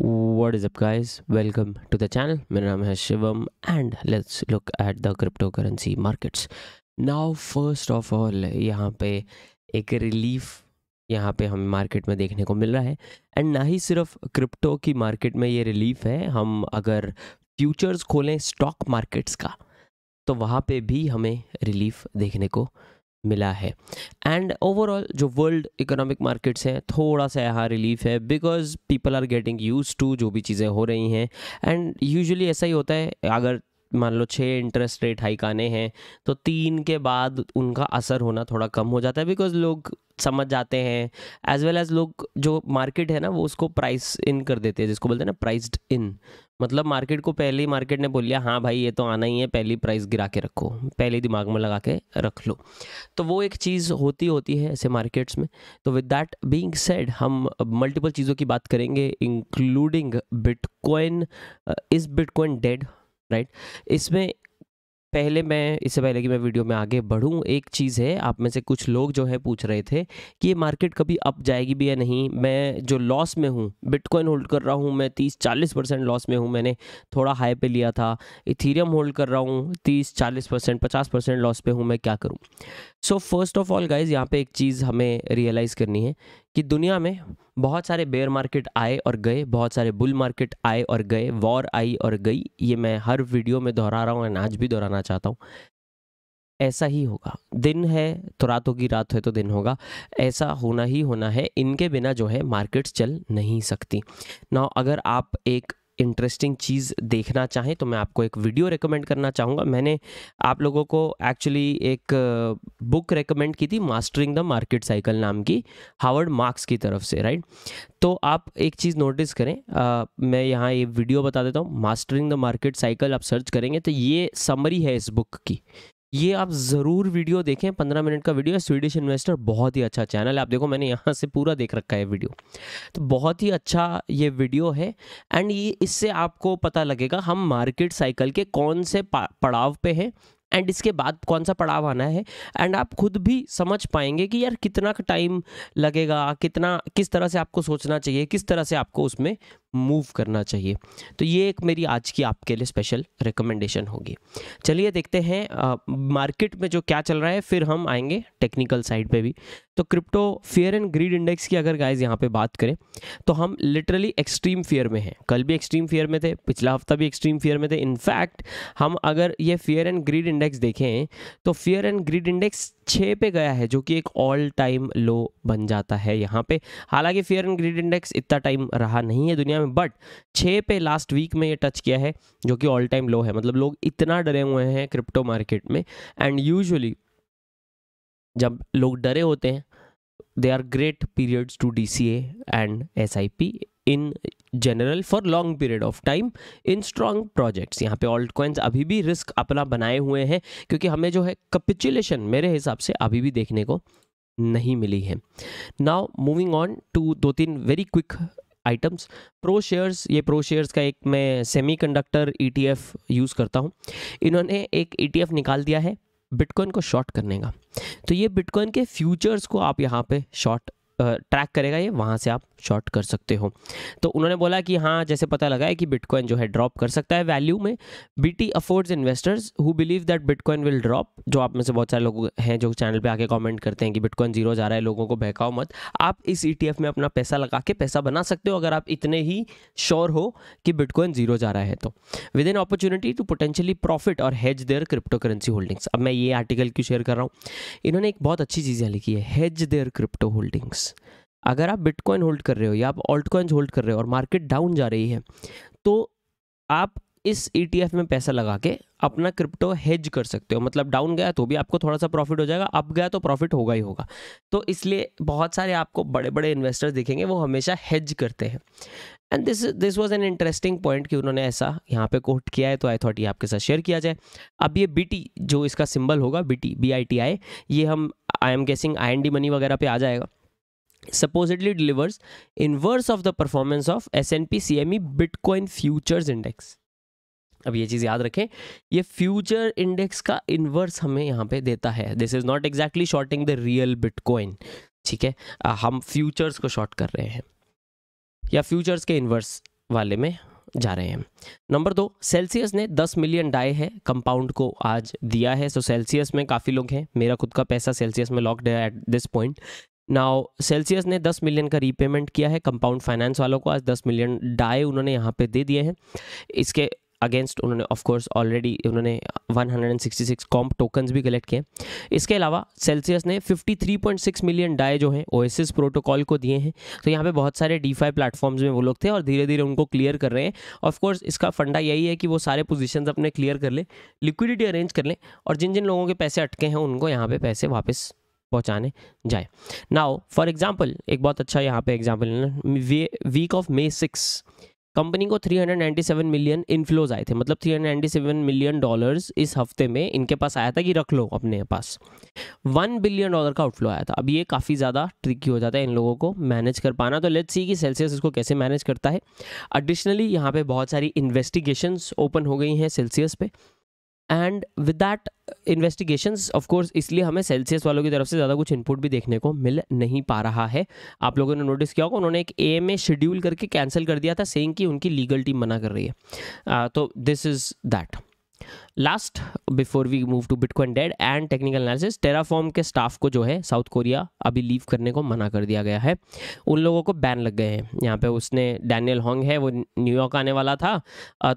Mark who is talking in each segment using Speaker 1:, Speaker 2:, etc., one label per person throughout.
Speaker 1: What is up guys welcome to the channel my name is Shivam and let's look at the cryptocurrency markets now first of all यहाँ पे एक relief यहाँ पे हमें market में देखने को मिल रहा है एंड ना ही सिर्फ क्रिप्टो की मार्केट में ये रिलीफ है हम अगर फ्यूचर्स खोलें स्टॉक मार्केट्स का तो वहाँ पे भी हमें रिलीफ देखने को मिला है एंड ओवरऑल जो वर्ल्ड इकोनॉमिक मार्केट्स हैं थोड़ा सा यहाँ रिलीफ है because people are getting use to जो भी चीज़ें हो रही हैं एंड यूजुअली ऐसा ही होता है अगर मान लो छः इंटरेस्ट रेट हाइक आने हैं तो तीन के बाद उनका असर होना थोड़ा कम हो जाता है बिकॉज लोग समझ जाते हैं एज वेल एज लोग जो मार्केट है ना वो उसको प्राइस इन कर देते हैं जिसको बोलते हैं ना प्राइज्ड इन मतलब मार्केट को पहले ही मार्केट ने बोल लिया हाँ भाई ये तो आना ही है पहली प्राइस गिरा के रखो पहले दिमाग में लगा के रख लो तो वो एक चीज़ होती होती है ऐसे मार्केट्स में तो विद दैट बीइंग सेड हम मल्टीपल चीज़ों की बात करेंगे including bitcoin is bitcoin dead right इसमें पहले मैं इससे पहले कि मैं वीडियो में आगे बढ़ूँ एक चीज़ है आप में से कुछ लोग जो है पूछ रहे थे कि ये मार्केट कभी अप जाएगी भी या नहीं मैं जो लॉस में हूँ बिटकॉइन होल्ड कर रहा हूँ मैं तीस चालीस परसेंट लॉस में हूँ मैंने थोड़ा हाई पे लिया था इथीरियम होल्ड कर रहा हूँ तीस चालीस परसेंट पचास परसेंट लॉस पे हूँ मैं क्या करूँ so first of all guys यहाँ पर एक चीज़ हमें रियलाइज़ करनी है कि दुनिया में बहुत सारे बेयर मार्केट आए और गए बहुत सारे बुल मार्केट आए और गए वॉर आई और गई ये मैं हर वीडियो में दोहरा रहा हूँ एंड आज भी दोहराना चाहता हूँ ऐसा ही होगा दिन है तो रात होगी रात है तो दिन होगा ऐसा होना ही होना है इनके बिना जो है मार्केट्स चल नहीं सकती ना अगर आप एक इंटरेस्टिंग चीज़ देखना चाहें तो मैं आपको एक वीडियो रेकमेंड करना चाहूँगा मैंने आप लोगों को एक्चुअली एक बुक uh, रेकमेंड की थी मास्टरिंग द मार्केट साइकिल नाम की हावर्ड मार्क्स की तरफ से राइट तो आप एक चीज़ नोटिस करें आ, uh, मैं यहाँ ये वीडियो बता देता हूँ मास्टरिंग द मार्केट साइकिल आप सर्च करेंगे तो ये समरी है इस बुक की ये आप ज़रूर वीडियो देखें पंद्रह मिनट का वीडियो है स्वीडिश इन्वेस्टर बहुत ही अच्छा चैनल है आप देखो मैंने यहाँ से पूरा देख रखा है वीडियो तो बहुत ही अच्छा ये वीडियो है एंड ये इससे आपको पता लगेगा हम मार्केट साइकिल के कौन से पड़ाव पे हैं एंड इसके बाद कौन सा पड़ाव आना है एंड आप खुद भी समझ पाएंगे कि यार कितना टाइम लगेगा कितना किस तरह से आपको सोचना चाहिए किस तरह से आपको उसमें मूव करना चाहिए तो ये एक मेरी आज की आपके लिए स्पेशल रिकमेंडेशन होगी चलिए देखते हैं मार्केट में जो क्या चल रहा है फिर हम आएंगे टेक्निकल साइड पे भी तो crypto fear and greed index की अगर गाइज यहाँ पे बात करें तो हम लिटरली एक्सट्रीम फेयर में हैं कल भी एक्सट्रीम फेयर में थे पिछला हफ्ता भी एक्सट्रीम फेयर में थे इनफैक्ट हम अगर ये फेयर एंड ग्रीड इंडेक्स देखें तो फेयर एंड ग्रीड इंडेक्स छः पे गया है जो कि एक ऑल टाइम लो बन जाता है यहाँ पे हालांकि फेयर एंड ग्रीड इंडेक्स इतना टाइम रहा नहीं है दुनिया में बट छः पे लास्ट वीक में ये टच किया है जो कि ऑल टाइम लो है मतलब लोग इतना डरे हुए हैं क्रिप्टो मार्केट में एंड यूजली जब लोग डरे होते हैं they are great periods to D C A and S I P in general for long period of time in strong projects यहाँ पे ऑल्ट कॉइन्स अभी भी रिस्क अपना बनाए हुए हैं क्योंकि हमें जो है कपिचुलेशन मेरे हिसाब से अभी भी देखने को नहीं मिली है नाउ मूविंग ऑन टू दो तीन very quick items ProShares ये प्रो शेयर्स का एक मैं सेमी कंडक्टर ई यूज़ करता हूँ इन्होंने एक ई e निकाल दिया है बिटकॉइन को शॉर्ट करने का तो ये बिटकॉइन के फ्यूचर्स को आप यहाँ पे शॉर्ट ट्रैक करेगा ये वहाँ से आप शॉर्ट कर सकते हो तो उन्होंने बोला कि हाँ जैसे पता लगा है कि बिटकॉइन जो है ड्रॉप कर सकता है वैल्यू में B T affords investors who believe that bitcoin will drop जो आप में से बहुत सारे लोग हैं जो चैनल पे आके कमेंट करते हैं कि बिटकॉइन जीरो जा रहा है लोगों को बहकाओ मत आप इस ई e में अपना पैसा लगा के पैसा बना सकते हो अगर आप इतने ही श्योर हो कि बिटकॉइन जीरो जा रहा है तो with in opportunity to potentially profit और hedge their cryptocurrency holdings अब मैं ये आर्टिकल क्यों शेयर कर रहा हूँ इन्होंने एक बहुत अच्छी चीज़ें लिखी है हेज देयर क्रिप्टो होल्डिंग्स अगर आप बिटकॉइन होल्ड कर रहे हो या आप ऑल्ट होल्ड कर रहे हो और मार्केट डाउन जा रही है तो आप इस ई e में पैसा लगा के अपना क्रिप्टो हेज कर सकते हो मतलब डाउन गया तो भी आपको थोड़ा सा प्रॉफिट हो जाएगा अप गया तो प्रॉफिट होगा ही होगा तो इसलिए बहुत सारे आपको बड़े बड़े इन्वेस्टर्स दिखेंगे वो हमेशा हेज करते हैं and this this was an interesting point कि उन्होंने ऐसा यहाँ पे कोट किया है तो आई थॉट ये आपके साथ शेयर किया जाए अब ये बी जो इसका सिम्बल होगा B T B I T I ये हम I am guessing I N D money वगैरह पर आ जाएगा supposedly delivers inverse of the performance of S&P CME Bitcoin futures index अब ये चीज़ याद रखें ये फ्यूचर इंडेक्स का इन्वर्स हमें यहाँ पे देता है this is not exactly shorting the real bitcoin ठीक है हम फ्यूचर्स को शॉर्ट कर रहे हैं या फ्यूचर्स के इन्वर्स वाले में जा रहे हैं नंबर दो सेल्सियस ने 10 मिलियन डाई है कंपाउंड को आज दिया है सो so, सेल्सियस में काफ़ी लोग हैं मेरा खुद का पैसा सेल्सियस में लॉकड है at this point now Celsius ने 10 मिलियन का रीपेमेंट किया है कंपाउंड फाइनेंस वालों को आज 10 मिलियन डाए उन्होंने यहाँ पे दे दिए हैं इसके अगेंस्ट उन्होंने ऑफ कोर्स ऑलरेडी उन्होंने 166 कॉम्प टोकन्स भी कलेक्ट किए इसके अलावा सेल्सियस ने 53.6 मिलियन डाए जो हैं ओएसएस प्रोटोकॉल को दिए हैं तो यहाँ पे बहुत सारे डी फाई प्लेटफॉर्म्स में वो लोग थे और धीरे धीरे उनको क्लियर कर रहे हैं ऑफ कोर्स इसका फंडा यही है कि वो सारे पोजिशन अपने क्लियर कर लें लिक्विडिटी अरेंज कर लें और जिन जिन लोगों के पैसे अटके हैं उनको यहाँ पर पैसे वापस पहुंचाने जाए नाउ फॉर एग्जांपल एक बहुत अच्छा यहाँ पे एग्जांपल लेना week of May six company को 397 मिलियन इनफ्लोज आए थे मतलब 397 मिलियन डॉलर्स इस हफ्ते में इनके पास आया था कि रख लो अपने पास वन बिलियन डॉलर का आउटफ्लो आया था अब ये काफ़ी ज़्यादा ट्रिकी हो जाता है इन लोगों को मैनेज कर पाना तो लेट्स सी कि सेल्सियस इसको कैसे मैनेज करता है एडिशनली यहाँ पे बहुत सारी इन्वेस्टिगेशंस ओपन हो गई हैं सेल्सियस पे and with that investigation of course इसलिए हमें सेल्सियस वालों की तरफ से ज़्यादा कुछ इनपुट भी देखने को मिल नहीं पा रहा है आप लोगों ने नोटिस किया होगा उन्होंने एक ए एम ए शेड्यूल करके कैंसिल कर दिया था सेंग की उनकी लीगल टीम मना कर रही है uh, तो this is that last before we move to bitcoin dead and technical analysis Terraform के स्टाफ को जो है साउथ कोरिया अभी लीव करने को मना कर दिया गया है उन लोगों को बैन लग गए हैं यहाँ पे उसने डैनियल हॉन्ग है वो न्यूयॉर्क आने वाला था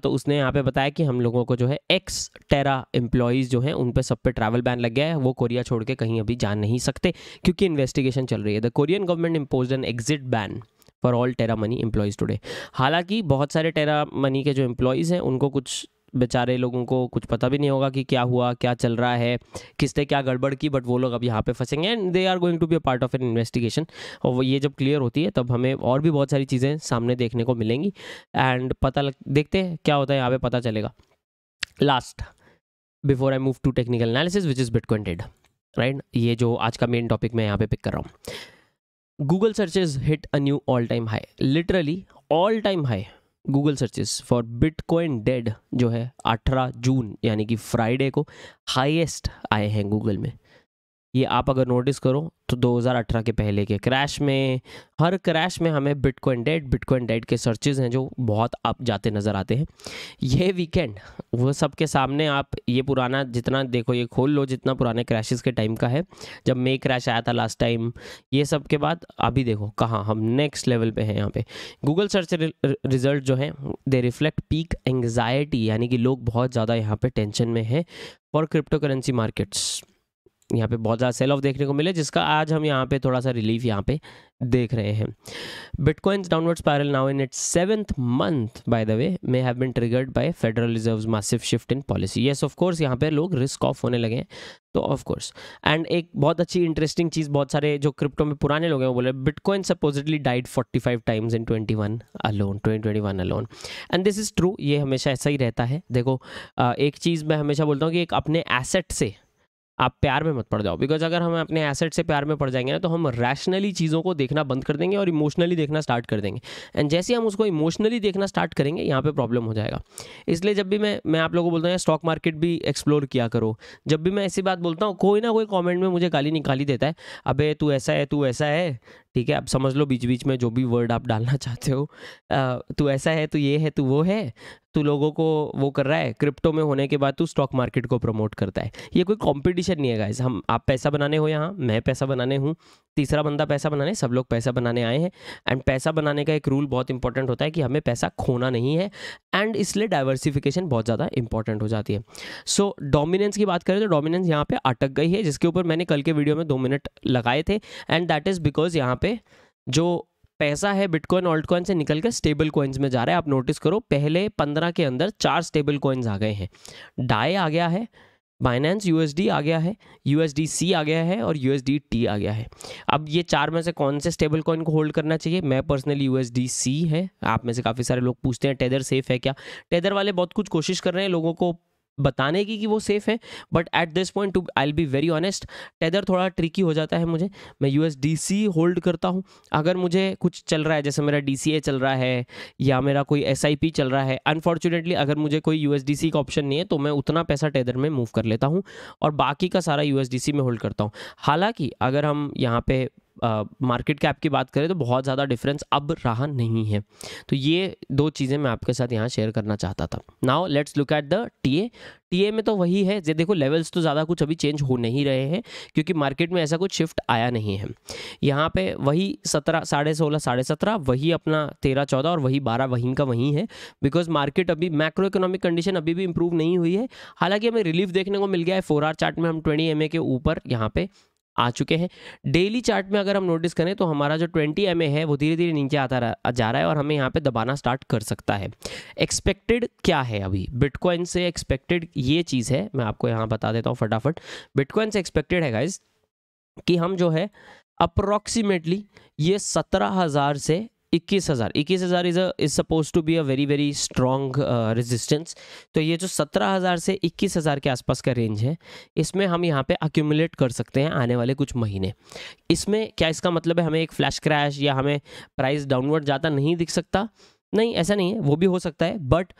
Speaker 1: तो उसने यहाँ पे बताया कि हम लोगों को जो है एक्स टेरा एम्प्लॉयज़ जो हैं उन पर सब पे ट्रैवल बैन लग गया है वो कोरिया छोड़ के कहीं अभी जा नहीं सकते क्योंकि इन्वेस्टिगेशन चल रही है the Korean government impose an exit ban for all Terra money employees today हालांकि बहुत सारे टेरा मनी के जो एम्प्लॉयज़ हैं उनको कुछ बेचारे लोगों को कुछ पता भी नहीं होगा कि क्या हुआ क्या चल रहा है किसने क्या गड़बड़ की बट वो लोग अब यहाँ पे फंसेंगे and they are going to be a part of an investigation और ये जब क्लियर होती है तब हमें और भी बहुत सारी चीज़ें सामने देखने को मिलेंगी एंड पता लग देखते हैं क्या होता है यहाँ पे पता चलेगा last before I move to technical analysis which is bitcoin dead right ये जो आज का मेन टॉपिक मैं यहाँ पे पिक कर रहा हूँ Google searches hit a new all time high literally all time high Google searches for bitcoin dead जो है 18 जून यानी कि फ्राइडे को हाईएस्ट आए हैं गूगल में ये आप अगर नोटिस करो तो 2018 के पहले के क्रैश में हर क्रैश में हमें बिटकॉइन डेड बिटकॉइन डेड के सर्चेज हैं जो बहुत आप जाते नज़र आते हैं ये वीकेंड वो सब के सामने आप ये पुराना जितना देखो ये खोल लो जितना पुराने क्रैशेस के टाइम का है जब मे क्रैश आया था लास्ट टाइम ये सब के बाद अभी देखो कहाँ हम नेक्स्ट लेवल पर हैं यहाँ पर गूगल सर्च रिजल्ट जो है दे रिफ्लेक्ट पीक एंगजाइटी यानी कि लोग बहुत ज़्यादा यहाँ पर टेंशन में हैं फॉर क्रिप्टो करेंसी मार्केट्स यहाँ पे बहुत ज़्यादा सेल ऑफ देखने को मिले जिसका आज हम यहाँ पे थोड़ा सा रिलीफ यहाँ पे देख रहे हैं bitcoin's downward spiral now in its seventh month by the way may have been triggered by Federal Reserve massive shift in policy yes of course यहाँ पे लोग रिस्क ऑफ होने लगे हैं तो ऑफकोर्स एंड एक बहुत अच्छी इंटरेस्टिंग चीज़ बहुत सारे जो क्रिप्टो में पुराने लोग हैं वो बोले bitcoin supposedly died five times in one alone one alone and this is true ये हमेशा ऐसा ही रहता है देखो एक चीज़ मैं हमेशा बोलता हूँ कि एक अपने एसेट से आप प्यार में मत पड़ जाओ बिकॉज अगर हम अपने एसेट से प्यार में पड़ जाएंगे ना तो हम रैशनली चीज़ों को देखना बंद कर देंगे और इमोशनली देखना स्टार्ट कर देंगे एंड जैसे हम उसको इमोशनली देखना स्टार्ट करेंगे यहाँ पर प्रॉब्लम हो जाएगा इसलिए जब भी मैं मैं आप लोगों को बोलता हूँ स्टॉक मार्केट भी एक्सप्लोर किया करो जब भी मैं ऐसी बात बोलता हूँ कोई ना कोई कॉमेंट में मुझे गाली निकाली देता है अबे तू ऐसा है तू ऐसा है ठीक है आप समझ लो बीच बीच में जो भी वर्ड आप डालना चाहते हो तू ऐसा है तू ये है तू वो है तू लोगों को वो कर रहा है क्रिप्टो में होने के बाद तू स्टॉक मार्केट को प्रमोट करता है ये कोई कंपटीशन नहीं है गाइस हम आप पैसा बनाने हो यहाँ मैं पैसा बनाने हूँ तीसरा बंदा पैसा बनाने सब लोग पैसा बनाने आए हैं एंड पैसा बनाने का एक रूल बहुत इंपॉर्टेंट होता है कि हमें पैसा खोना नहीं है एंड इसलिए डाइवर्सिफिकेशन बहुत ज़्यादा इंपॉर्टेंट हो जाती है सो so, डोमिनेंस की बात करें तो डोमिनेंस यहाँ पर अटक गई है जिसके ऊपर मैंने कल के वीडियो में दो मिनट लगाए थे एंड दैट इज़ बिकॉज यहाँ पे जो पैसा है बिटकॉइन ऑल्ट कॉइन से निकल के स्टेबल कॉइन्स में जा रहा है आप नोटिस करो पहले पंद्रह के अंदर चार स्टेबल कॉइन्स आ गए हैं डाई आ गया है बाइनेंस यू आ गया है यू आ गया है और यू आ गया है अब ये चार में से कौन से स्टेबल कॉइन को होल्ड करना चाहिए मैं पर्सनली यू है आप में से काफ़ी सारे लोग पूछते हैं टेदर सेफ है क्या टेदर वाले बहुत कुछ कोशिश कर रहे हैं लोगों को बताने की कि वो सेफ़ है but at this point to I be very honest Tether थोड़ा ट्रिकी हो जाता है मुझे मैं यू होल्ड करता हूँ अगर मुझे कुछ चल रहा है जैसे मेरा डी चल रहा है या मेरा कोई एस चल रहा है अनफॉर्चुनेटली अगर मुझे कोई यू का ऑप्शन नहीं है तो मैं उतना पैसा टेदर में मूव कर लेता हूँ और बाकी का सारा यू में होल्ड करता हूँ हालाँकि अगर हम यहाँ पे मार्केट कैप की बात करें तो बहुत ज़्यादा डिफरेंस अब रहा नहीं है तो ये दो चीज़ें मैं आपके साथ यहाँ शेयर करना चाहता था now let's look at the T A T A में तो वही है जे देखो लेवल्स तो ज़्यादा कुछ अभी चेंज हो नहीं रहे हैं क्योंकि मार्केट में ऐसा कुछ शिफ्ट आया नहीं है यहाँ पे वही सत्रह साढ़े सोलह साढ़े सत्रह वही अपना तेरह चौदह और वही बारह वहीं का वहीं है बिकॉज मार्केट अभी मैक्रो इकोनॉमिक कंडीशन अभी भी इम्प्रूव नहीं हुई है हालांकि हमें रिलीफ देखने को मिल गया है फोर आर चार्ट में हम ट्वेंटी एम के ऊपर यहाँ पे आ चुके हैं डेली चार्ट में अगर हम नोटिस करें तो हमारा जो 20 एम है वो धीरे धीरे नीचे आता रहा जा रहा है और हमें यहाँ पे दबाना स्टार्ट कर सकता है एक्सपेक्टेड क्या है अभी बिटकॉइन से एक्सपेक्टेड ये चीज़ है मैं आपको यहाँ बता देता हूँ फटाफट बिटकॉइन से एक्सपेक्टेड है गाइज कि हम जो है अप्रोक्सीमेटली ये सत्रह हज़ार से इक्कीस हज़ार इक्कीस हज़ार is is suppose to be a very very strong resistance तो ये जो सत्रह हज़ार से इक्कीस हज़ार के आसपास का रेंज है इसमें हम यहाँ पे अक्यूमुलेट कर सकते हैं आने वाले कुछ महीने इसमें क्या इसका मतलब है हमें एक फ्लैश क्रैश या हमें प्राइस डाउनवर्ड ज़्यादा नहीं दिख सकता नहीं ऐसा नहीं है वो भी हो सकता है but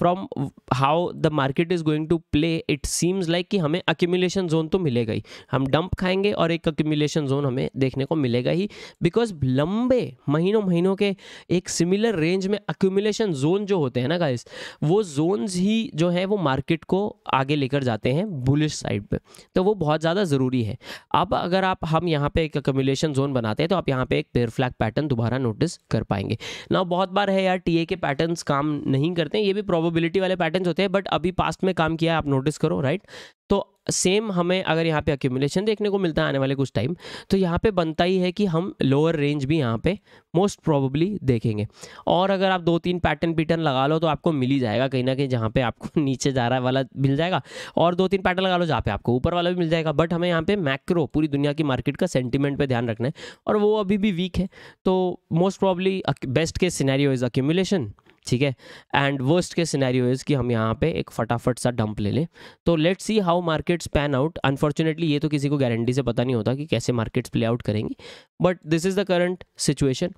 Speaker 1: from how the market is going to play it seems like कि हमें अक्यूमुलेशन जोन तो मिलेगा ही हम डंप खाएंगे और एक अक्यूमुलेशन जोन हमें देखने को मिलेगा ही बिकॉज लंबे महीनों महीनों के एक सिमिलर रेंज में अक्यूमुलेशन जोन जो होते हैं ना गाइस वो जोन्स ही जो है वो मार्केट को आगे लेकर जाते हैं बुलिश साइड पर तो वो बहुत ज़्यादा ज़रूरी है अब अगर आप हम यहाँ पर एक अक्यूमुलेशन जोन बनाते हैं तो आप यहाँ पर एक पेयर फ्लैग पैटर्न दोबारा नोटिस कर पाएंगे ना बहुत बार है यार टी ए के पैटर्न काम नहीं करते ये भी प्रॉब्लम प्रोबेबिलिटी वाले पैटर्न्स होते हैं बट अभी पास्ट में काम किया है आप नोटिस करो राइट तो सेम हमें अगर यहाँ पे अक्यूमुलेशन देखने को मिलता है आने वाले कुछ टाइम तो यहाँ पे बनता ही है कि हम लोअर रेंज भी यहाँ पे मोस्ट प्रोबेबली देखेंगे और अगर आप दो तीन पैटर्न पीटर्न लगा लो तो आपको मिल ही जाएगा कहीं ना कहीं जहाँ पे आपको नीचे जा रहा वाला मिल जाएगा और दो तीन पैटर्न लगा लो जहाँ पे आपको ऊपर वाला भी मिल जाएगा बट हमें यहाँ पे मैक्रो पूरी दुनिया की मार्केट का सेंटिमेंट पर ध्यान रखना है और वो अभी भी वीक है तो most probably best case scenario is accumulation ठीक है एंड वर्स्ट के सिनेरियो इज़ कि हम यहाँ पे एक फटाफट सा डंप ले लें तो let's see how markets pan out unfortunately ये तो किसी को गारंटी से पता नहीं होता कि कैसे मार्केट्स प्ले आउट करेंगी but this is the current situation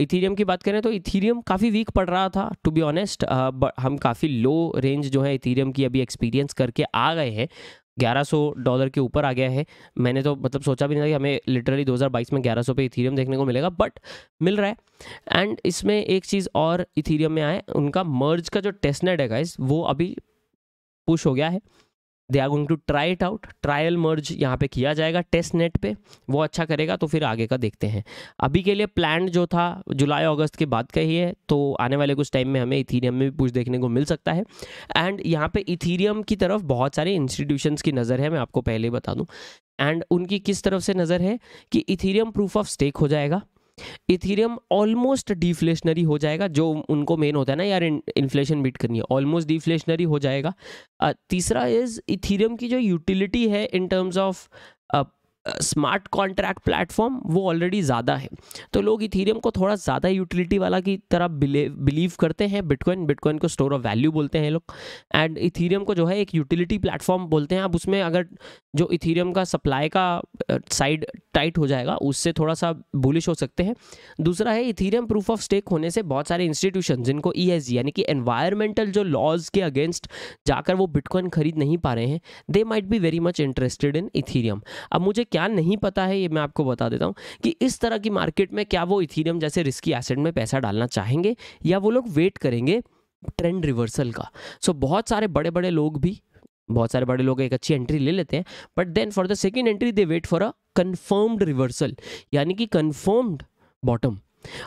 Speaker 1: Ethereum की बात करें तो इथीरियम काफ़ी वीक पड़ रहा था टू बी ऑनेस्ट हम काफ़ी लो रेंज जो है इथीरियम की अभी एक्सपीरियंस करके आ गए हैं 1100 डॉलर के ऊपर आ गया है मैंने तो मतलब सोचा भी नहीं था कि हमें लिटरली 2022 में 1100 पे इथीरियम देखने को मिलेगा बट मिल रहा है एंड इसमें एक चीज़ और इथीरियम में आए उनका मर्ज का जो टेस्टनेट है गाइस वो अभी पुश हो गया है they are going to try it out trial merge यहाँ पे किया जाएगा टेस्ट नेट पे वो अच्छा करेगा तो फिर आगे का देखते हैं अभी के लिए प्लान जो था जुलाई अगस्त के बाद का ही है तो आने वाले कुछ टाइम में हमें इथीरियम में भी कुछ देखने को मिल सकता है एंड यहाँ पे इथीरियम की तरफ बहुत सारे इंस्टीट्यूशंस की नज़र है मैं आपको पहले बता दूँ एंड उनकी किस तरफ से नज़र है कि इथीरियम प्रूफ ऑफ स्टेक हो जाएगा इथीरियम ऑलमोस्ट डिफ्लेशनरी हो जाएगा जो उनको मेन होता है ना यार इन्फ्लेशन बीट करनी है ऑलमोस्ट डिफ्लेशनरी हो जाएगा तीसरा इज इथीरियम की जो यूटिलिटी है in terms of smart contract platform वो ऑलरेडी ज़्यादा है तो लोग इथीरियम को थोड़ा ज़्यादा यूटिलिटी वाला की तरह बिलीव करते हैं बिटकॉइन बिटकॉइन को स्टोर ऑफ वैल्यू बोलते हैं लोग एंड इथीरियम को जो है एक यूटिलिटी प्लेटफॉर्म बोलते हैं अब उसमें अगर जो इथीरियम का सप्लाई का साइड टाइट हो जाएगा उससे थोड़ा सा बुलिश हो सकते हैं दूसरा है इथीरियम प्रूफ ऑफ स्टेक होने से बहुत सारे इंस्टीट्यूशन जिनको ई e यानी कि एनवायरमेंटल जो लॉज के अगेंस्ट जाकर वो बिटकॉइन खरीद नहीं पा रहे हैं they might be very much interested in Ethereum अब मुझे क्या नहीं पता है ये मैं आपको बता देता हूँ कि इस तरह की मार्केट में क्या वो इथीरियम जैसे रिस्की एसेट में पैसा डालना चाहेंगे या वो लोग वेट करेंगे ट्रेंड रिवर्सल का सो so, बहुत सारे बड़े बड़े लोग भी बहुत सारे बड़े लोग एक अच्छी एंट्री ले लेते हैं but then for the second entry they wait for a confirmed reversal यानी कि कन्फर्म्ड बॉटम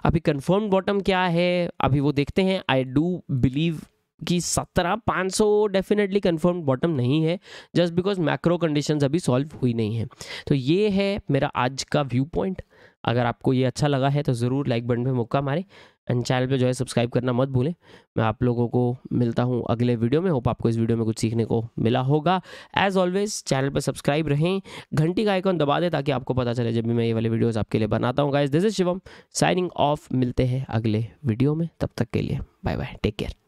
Speaker 1: अभी कन्फर्म्ड बॉटम क्या है अभी वो देखते हैं आई डू बिलीव कि सत्रह पाँच सौ डेफिनेटली कन्फर्म बॉटम नहीं है जस्ट बिकॉज मैक्रो कंडीशन अभी सॉल्व हुई नहीं है तो ये है मेरा आज का व्यू पॉइंट अगर आपको ये अच्छा लगा है तो ज़रूर लाइक बटन पे मौका मारे एंड चैनल पे जो है सब्सक्राइब करना मत भूलें मैं आप लोगों को मिलता हूँ अगले वीडियो में होप आपको इस वीडियो में कुछ सीखने को मिला होगा एज ऑलवेज चैनल पर सब्सक्राइब रहें घंटी का आइकॉन दबा दें ताकि आपको पता चले जब भी मैं ये वाले वीडियोज़ आपके लिए बनाता हूँ guys this is Shivam signing off मिलते हैं अगले वीडियो में तब तक के लिए बाय बाय टेक केयर